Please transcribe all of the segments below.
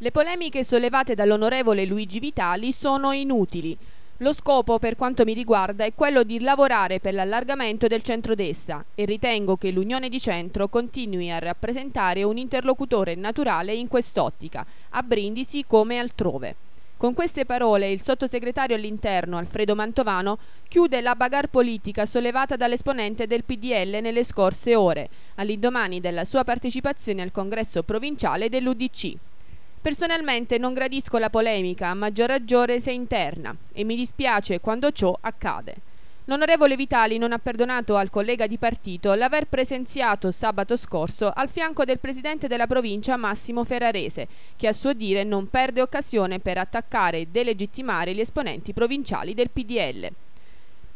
Le polemiche sollevate dall'onorevole Luigi Vitali sono inutili. Lo scopo, per quanto mi riguarda, è quello di lavorare per l'allargamento del centrodestra e ritengo che l'Unione di Centro continui a rappresentare un interlocutore naturale in quest'ottica, a Brindisi come altrove. Con queste parole il sottosegretario all'interno Alfredo Mantovano chiude la bagarre politica sollevata dall'esponente del PDL nelle scorse ore, all'indomani della sua partecipazione al congresso provinciale dell'UDC. Personalmente non gradisco la polemica, a maggior ragione se interna, e mi dispiace quando ciò accade. L'onorevole Vitali non ha perdonato al collega di partito l'aver presenziato sabato scorso al fianco del presidente della provincia Massimo Ferrarese, che a suo dire non perde occasione per attaccare e delegittimare gli esponenti provinciali del PDL.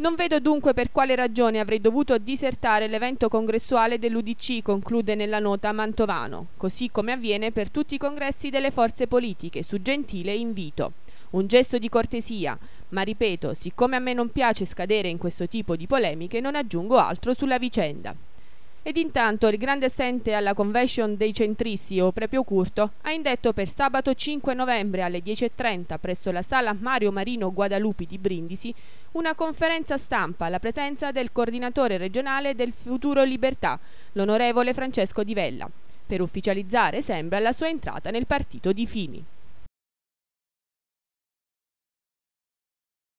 Non vedo dunque per quale ragione avrei dovuto disertare l'evento congressuale dell'UDC, conclude nella nota Mantovano, così come avviene per tutti i congressi delle forze politiche, su gentile invito. Un gesto di cortesia, ma ripeto, siccome a me non piace scadere in questo tipo di polemiche, non aggiungo altro sulla vicenda. Ed intanto il grande assente alla convention dei centristi, Oprepio Curto, ha indetto per sabato 5 novembre alle 10.30 presso la sala Mario Marino Guadalupi di Brindisi una conferenza stampa alla presenza del coordinatore regionale del Futuro Libertà, l'onorevole Francesco Di Vella, per ufficializzare sembra la sua entrata nel partito di Fini.